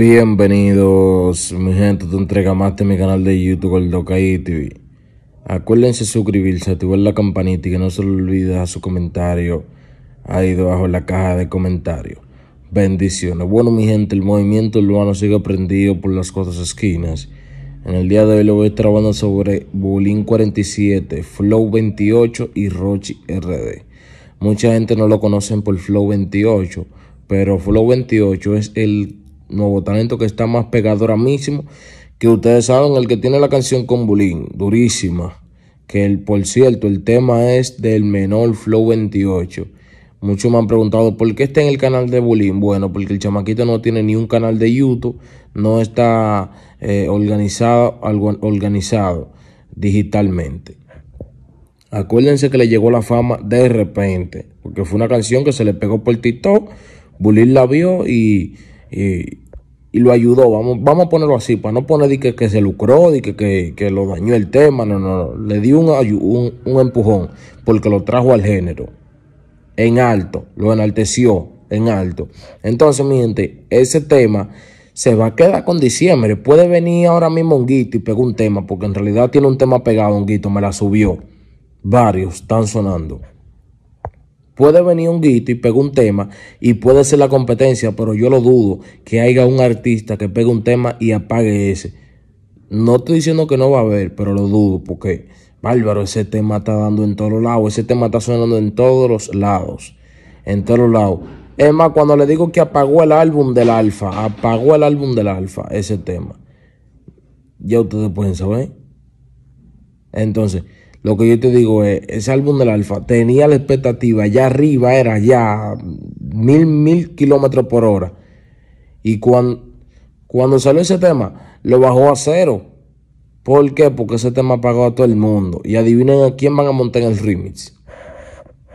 Bienvenidos, mi gente, te entrega más de mi canal de YouTube, el Dokai Acuérdense suscribirse, activar la campanita y que no se le olvide su comentario ahí debajo en la caja de comentarios. Bendiciones. Bueno, mi gente, el movimiento urbano sigue aprendido por las cosas esquinas. En el día de hoy lo voy a estar hablando sobre Bulín 47, Flow 28 y Rochi RD. Mucha gente no lo conocen por Flow 28, pero Flow 28 es el nuevo talento que está más pegado ahora mismo, que ustedes saben, el que tiene la canción con Bulín, durísima, que el, por cierto, el tema es del menor Flow 28. Muchos me han preguntado por qué está en el canal de Bulín. Bueno, porque el chamaquito no tiene ni un canal de YouTube, no está eh, organizado, algo, organizado digitalmente. Acuérdense que le llegó la fama de repente, porque fue una canción que se le pegó por TikTok, Bulín la vio y y lo ayudó. Vamos, vamos a ponerlo así, para no poner que, que, se lucró, que, que, lo dañó el tema, no, no, le dio un, un, un, empujón porque lo trajo al género en alto, lo enalteció en alto. Entonces, mi gente, ese tema se va a quedar con diciembre. Puede venir ahora mismo guito y pegar un tema, porque en realidad tiene un tema pegado, guito me la subió. Varios están sonando. Puede venir un guito y pegar un tema y puede ser la competencia, pero yo lo dudo que haya un artista que pegue un tema y apague ese. No estoy diciendo que no va a haber, pero lo dudo porque, bárbaro, ese tema está dando en todos lados, ese tema está sonando en todos los lados, en todos lados. Es más, cuando le digo que apagó el álbum del alfa, apagó el álbum del alfa, ese tema. Ya ustedes pueden saber. Entonces, lo que yo te digo es, ese álbum del Alfa tenía la expectativa, allá arriba era ya mil, mil kilómetros por hora. Y cuando, cuando salió ese tema, lo bajó a cero. ¿Por qué? Porque ese tema pagó a todo el mundo. Y adivinen a quién van a montar el remix.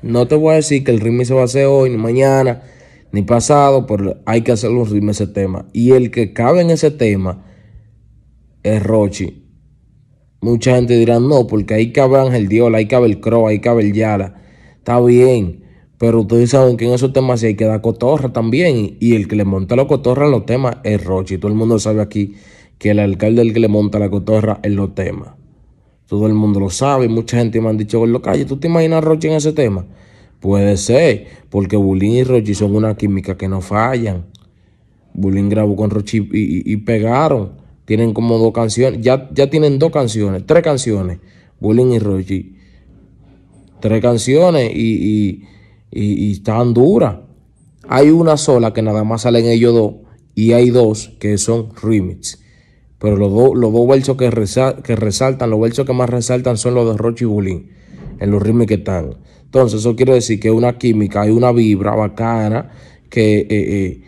No te voy a decir que el remix se va a hacer hoy, ni mañana, ni pasado, pero hay que hacer un remix ese tema. Y el que cabe en ese tema es Rochi. Mucha gente dirá, no, porque ahí cabe Ángel Diola, ahí cabe el Crow, ahí cabe el Yala. Está bien, pero ustedes saben que en esos temas hay que dar cotorra también. Y el que le monta la cotorra en los temas es Rochi. Todo el mundo sabe aquí que el alcalde el que le monta la cotorra en los temas. Todo el mundo lo sabe. Mucha gente me han dicho, lo calle, ¿tú te imaginas Rochi en ese tema? Puede ser, porque Bulín y Rochi son una química que no fallan. Bulín grabó con Rochi y pegaron. Tienen como dos canciones, ya, ya tienen dos canciones, tres canciones, Bullying y Rochi. Tres canciones y, y, y, están duras. Hay una sola que nada más salen ellos dos y hay dos que son remix. Pero los, los dos versos que, resaltan, los versos que más resaltan son los de Rochi y Bulín, en los ritmos que están. Entonces, eso quiere decir que una química, hay una vibra bacana que eh, eh,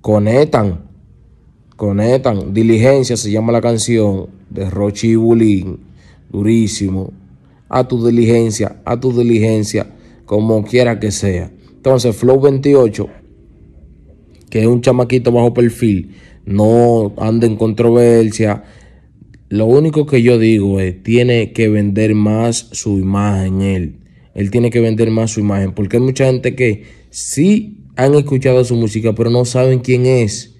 conectan conectan. Diligencia se llama la canción de Rochi y Bulín, durísimo. A tu diligencia, a tu diligencia, como quiera que sea. Entonces, Flow 28, que es un chamaquito bajo perfil, no anda en controversia. Lo único que yo digo es, tiene que vender más su imagen él. Él tiene que vender más su imagen, porque hay mucha gente que sí han escuchado su música, pero no saben quién es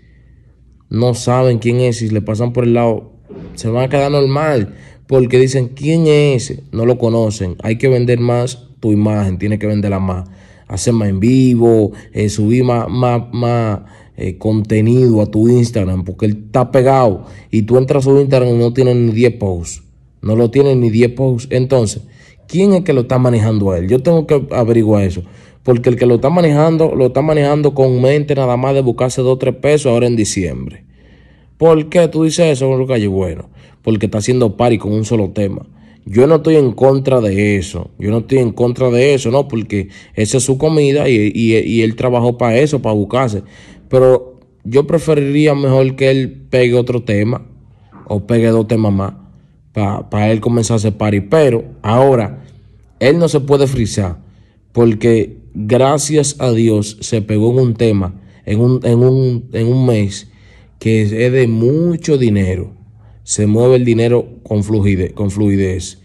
no saben quién es y le pasan por el lado, se van a quedar normal porque dicen, ¿quién es ese? No lo conocen. Hay que vender más tu imagen, tiene que venderla más. Hacer más en vivo, eh, subir más, más, eh, contenido a tu Instagram porque él está pegado y tú entras a su Instagram y no tiene ni 10 posts. No lo tiene ni 10 posts. Entonces, ¿quién es que lo está manejando a él? Yo tengo que averiguar eso porque el que lo está manejando, lo está manejando con mente nada más de buscarse dos o tres pesos ahora en diciembre. ¿Por qué tú dices eso, Lucas? Bueno, porque está haciendo pari con un solo tema. Yo no estoy en contra de eso. Yo no estoy en contra de eso, no, porque esa es su comida y, él trabajó para eso, para buscarse. Pero yo preferiría mejor que él pegue otro tema o pegue dos temas más para él comenzar a hacer party. Pero ahora, él no se puede frisar... porque gracias a Dios, se pegó en un tema, en un, mes, que es de mucho dinero. Se mueve el dinero con fluidez, con fluidez.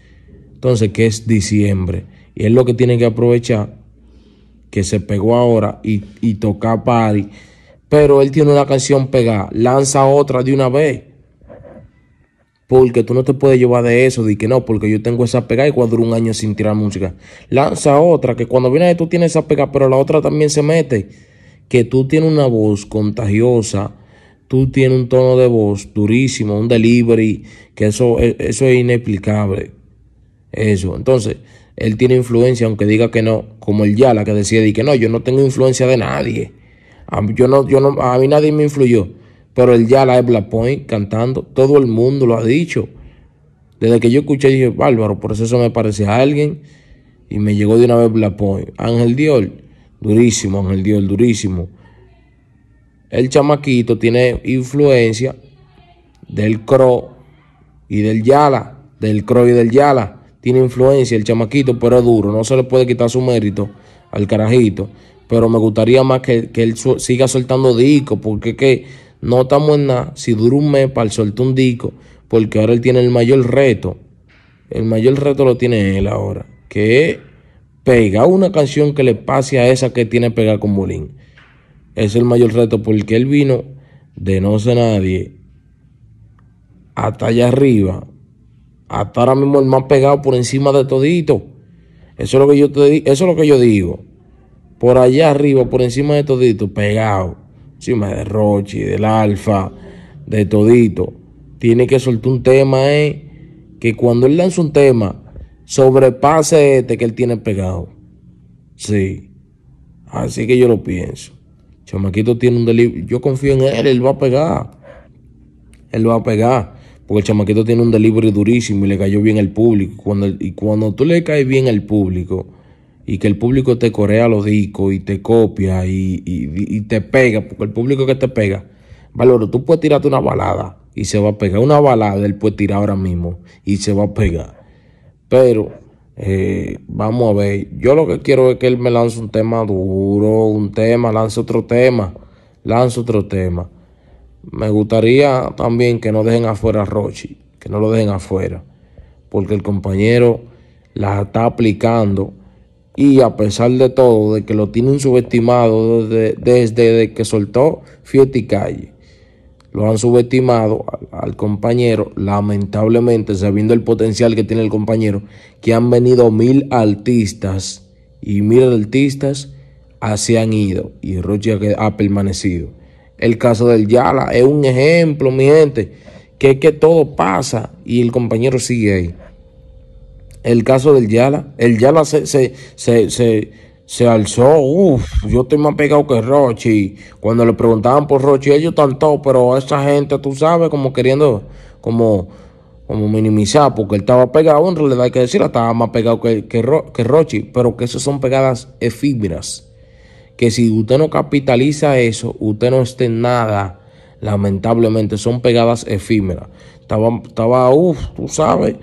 Entonces, que es diciembre. Y es lo que tiene que aprovechar, que se pegó ahora y, toca toca party. Pero él tiene una canción pegada, lanza otra de una vez que tú no te puedes llevar de eso, de que no, porque yo tengo esa pegada y cuadro un año sin tirar música. Lanza otra, que cuando viene tú tienes esa pegada, pero la otra también se mete. Que tú tienes una voz contagiosa, tú tienes un tono de voz durísimo, un delivery, que eso, e, eso es inexplicable. Eso, entonces, él tiene influencia, aunque diga que no, como el Yala que decía, de que no, yo no tengo influencia de nadie. yo no, yo no, a mí nadie me influyó. Pero el Yala es Black Point cantando, todo el mundo lo ha dicho. Desde que yo escuché dije, bárbaro, por eso me parece a alguien. Y me llegó de una vez Black Point. Ángel Dior, durísimo, Ángel Dior, durísimo. El chamaquito tiene influencia del Cro y del Yala, del Cro y del Yala. Tiene influencia el chamaquito, pero es duro. No se le puede quitar su mérito al carajito. Pero me gustaría más que, que él siga soltando discos, porque que no estamos en nada si dura un mes para el soltar un disco, porque ahora él tiene el mayor reto. El mayor reto lo tiene él ahora, que es pegar una canción que le pase a esa que tiene pegar con Bolín. Es el mayor reto porque él vino de no sé nadie hasta allá arriba, hasta ahora mismo el más pegado por encima de todito. Eso es lo que yo te, eso es lo que yo digo. Por allá arriba, por encima de todito, pegado de Rochi, del Alfa, de Todito. Tiene que soltar un tema, eh, que cuando él lanza un tema, sobrepase este que él tiene pegado. Sí. Así que yo lo pienso. Chamaquito tiene un delivery. Yo confío en él, él va a pegar. Él va a pegar. Porque el chamaquito tiene un delivery durísimo y le cayó bien al público. Cuando, y cuando tú le caes bien al público, y que el público te corea los discos y te copia y, te pega, porque el público que te pega, Valoro, tú puedes tirarte una balada y se va a pegar. Una balada él puede tirar ahora mismo y se va a pegar. Pero eh, vamos a ver, yo lo que quiero es que él me lance un tema duro, un tema, lance otro tema, lance otro tema. Me gustaría también que no dejen afuera a Rochi, que no lo dejen afuera, porque el compañero la está aplicando y a pesar de todo, de que lo tienen subestimado desde, que soltó Fiat Calle, lo han subestimado al, compañero, lamentablemente, sabiendo el potencial que tiene el compañero, que han venido mil artistas y mil artistas así han ido y Rocha ha permanecido. El caso del Yala es un ejemplo, mi gente, que es que todo pasa y el compañero sigue ahí el caso del Yala. El Yala se, se, alzó. Uf, yo estoy más pegado que Rochi. Cuando le preguntaban por Rochi, ellos tanto, pero esa gente, tú sabes, como queriendo, como, como minimizar, porque él estaba pegado, en realidad hay que decir estaba más pegado que, que, Rochi, pero que esas son pegadas efímeras. Que si usted no capitaliza eso, usted no esté en nada. Lamentablemente son pegadas efímeras. Estaba, estaba, uff, tú sabes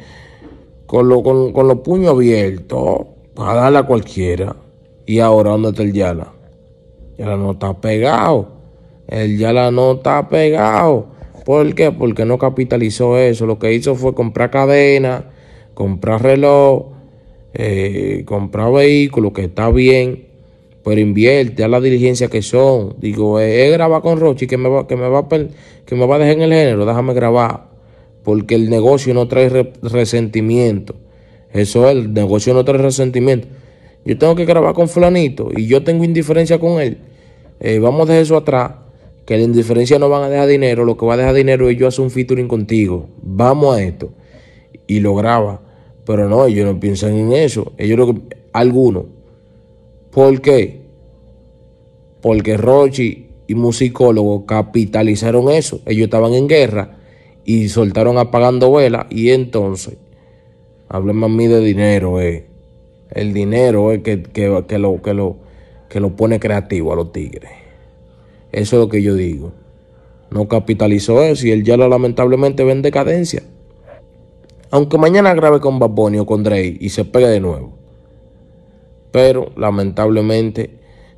con, los puños abiertos para darle a cualquiera. Y ahora, ¿dónde está el Yala? Yala no está pegado. El Yala no está pegado. ¿Por qué? Porque no capitalizó eso. Lo que hizo fue comprar cadena, comprar reloj, eh, comprar vehículos, que está bien, pero invierte a la diligencia que son. Digo, he eh, grabado con Rochi que me que me va que me va a dejar en el género, déjame grabar porque el negocio no trae resentimiento. Eso es, el negocio no trae resentimiento. Yo tengo que grabar con Flanito y yo tengo indiferencia con él. Eh, vamos a eso atrás, que la indiferencia no van a dejar dinero, lo que va a dejar dinero es yo hacer un featuring contigo. Vamos a esto. Y lo graba. Pero no, ellos no piensan en eso. Ellos lo que... Algunos. ¿Por qué? Porque Rochi y musicólogo capitalizaron eso. Ellos estaban en guerra y soltaron apagando vela y entonces, Hablemos a mí de dinero, eh. El dinero es eh, que, lo, que, lo, que lo pone creativo a los tigres. Eso es lo que yo digo. No capitalizó eso y él ya lo lamentablemente vende cadencia. Aunque mañana grabe con Bad o con Drake y se pegue de nuevo. Pero lamentablemente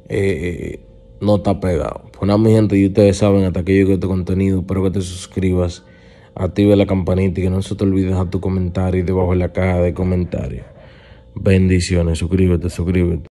eh, no está pegado. Pues nada, mi gente, y ustedes saben, hasta que llegue este contenido, espero que te suscribas Activa la campanita y que no se te olvide dejar tu comentario debajo de la caja de comentarios. Bendiciones, suscríbete, suscríbete.